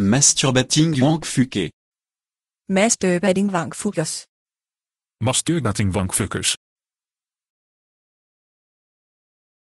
Masturbating wang wankfukke. Masturbating wankfukkers. Masturbating wankfukkers.